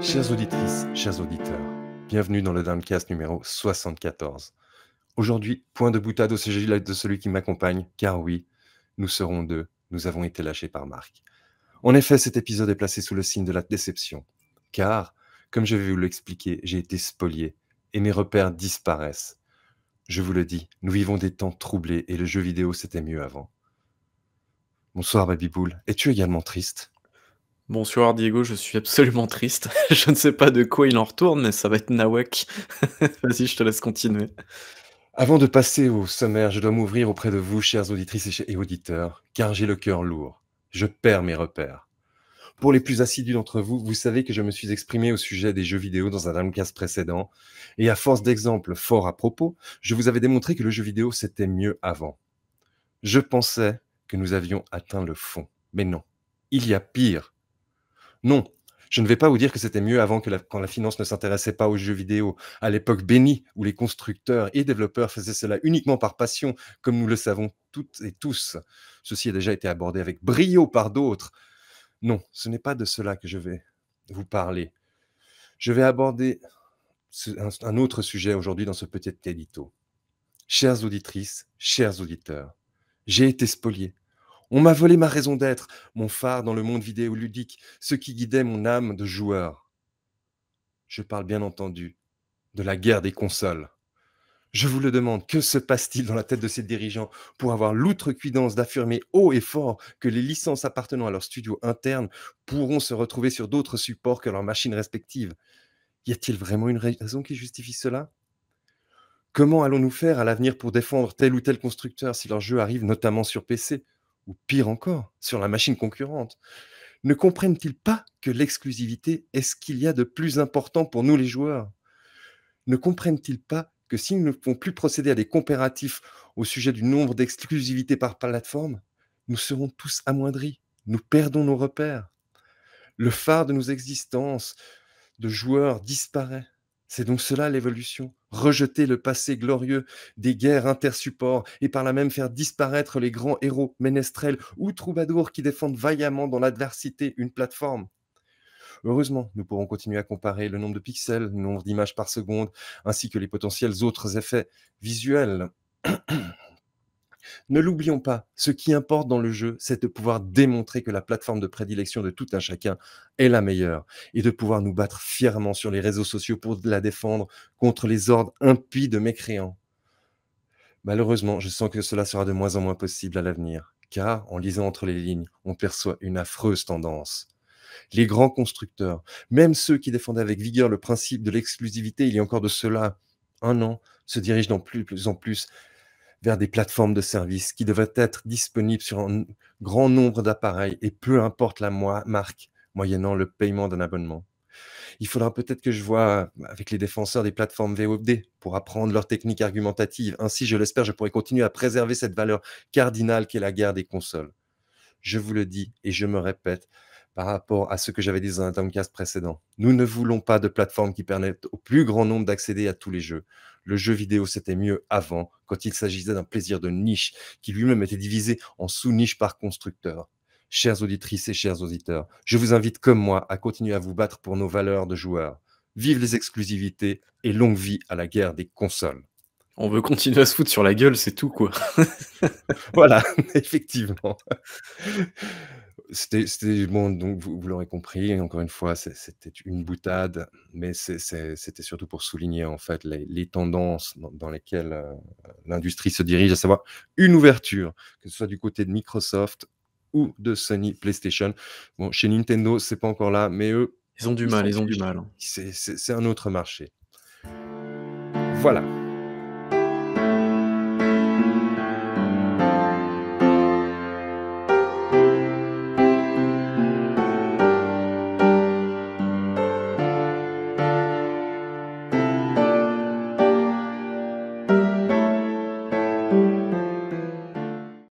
Chères auditrices, chers auditeurs, bienvenue dans le Downcast numéro 74. Aujourd'hui, point de boutade au sujet de celui qui m'accompagne, car oui, nous serons deux, nous avons été lâchés par Marc. En effet, cet épisode est placé sous le signe de la déception, car, comme je vais vous l'expliquer, j'ai été spolié et mes repères disparaissent. Je vous le dis, nous vivons des temps troublés et le jeu vidéo c'était mieux avant. Bonsoir Bull, es-tu également triste Bonsoir Diego, je suis absolument triste. je ne sais pas de quoi il en retourne, mais ça va être Nawak. Vas-y, je te laisse continuer. Avant de passer au sommaire, je dois m'ouvrir auprès de vous, chers auditrices et auditeurs, car j'ai le cœur lourd. Je perds mes repères. Pour les plus assidus d'entre vous, vous savez que je me suis exprimé au sujet des jeux vidéo dans un Dreamcast précédent, et à force d'exemples forts à propos, je vous avais démontré que le jeu vidéo c'était mieux avant. Je pensais que nous avions atteint le fond, mais non, il y a pire. Non, je ne vais pas vous dire que c'était mieux avant que quand la finance ne s'intéressait pas aux jeux vidéo, à l'époque bénie où les constructeurs et développeurs faisaient cela uniquement par passion, comme nous le savons toutes et tous. Ceci a déjà été abordé avec brio par d'autres. Non, ce n'est pas de cela que je vais vous parler. Je vais aborder un autre sujet aujourd'hui dans ce petit édito. Chères auditrices, chers auditeurs, j'ai été spolié, on m'a volé ma raison d'être, mon phare dans le monde vidéoludique, ce qui guidait mon âme de joueur. Je parle bien entendu de la guerre des consoles. Je vous le demande, que se passe-t-il dans la tête de ces dirigeants pour avoir l'outrecuidance d'affirmer haut et fort que les licences appartenant à leur studio interne pourront se retrouver sur d'autres supports que leurs machines respectives Y a-t-il vraiment une raison qui justifie cela Comment allons-nous faire à l'avenir pour défendre tel ou tel constructeur si leur jeu arrive notamment sur PC ou pire encore, sur la machine concurrente Ne comprennent-ils pas que l'exclusivité est ce qu'il y a de plus important pour nous les joueurs Ne comprennent-ils pas que si nous ne pouvons plus procéder à des compératifs au sujet du nombre d'exclusivités par plateforme, nous serons tous amoindris, nous perdons nos repères. Le phare de nos existences de joueurs disparaît. C'est donc cela l'évolution, rejeter le passé glorieux des guerres intersupports et par là même faire disparaître les grands héros ménestrels ou troubadours qui défendent vaillamment dans l'adversité une plateforme. Heureusement, nous pourrons continuer à comparer le nombre de pixels, le nombre d'images par seconde, ainsi que les potentiels autres effets visuels. Ne l'oublions pas, ce qui importe dans le jeu, c'est de pouvoir démontrer que la plateforme de prédilection de tout un chacun est la meilleure et de pouvoir nous battre fièrement sur les réseaux sociaux pour la défendre contre les ordres impies de mécréants. Malheureusement, je sens que cela sera de moins en moins possible à l'avenir, car en lisant entre les lignes, on perçoit une affreuse tendance les grands constructeurs, même ceux qui défendaient avec vigueur le principe de l'exclusivité il y a encore de cela un an, se dirigent de plus en plus vers des plateformes de services qui devraient être disponibles sur un grand nombre d'appareils et peu importe la marque, moyennant le paiement d'un abonnement. Il faudra peut-être que je vois avec les défenseurs des plateformes VOD pour apprendre leur technique argumentative. Ainsi, je l'espère, je pourrai continuer à préserver cette valeur cardinale qu'est la guerre des consoles. Je vous le dis et je me répète par rapport à ce que j'avais dit dans un downcast précédent. Nous ne voulons pas de plateformes qui permettent au plus grand nombre d'accéder à tous les jeux le jeu vidéo, c'était mieux avant, quand il s'agissait d'un plaisir de niche, qui lui-même était divisé en sous-niches par constructeur. Chères auditrices et chers auditeurs, je vous invite comme moi à continuer à vous battre pour nos valeurs de joueurs. Vive les exclusivités et longue vie à la guerre des consoles. On veut continuer à se foutre sur la gueule, c'est tout quoi. voilà, effectivement. C'était bon, donc vous, l'aurez compris, encore une fois, c'était une boutade, mais c'était surtout pour souligner en fait les, tendances dans, lesquelles euh, l'industrie se dirige, à savoir une ouverture, que ce soit du côté de Microsoft ou de Sony PlayStation. Bon, chez Nintendo, c'est pas encore là, mais eux, ils ont du mal, ils ont du mal. Hein. C'est un autre marché. Voilà.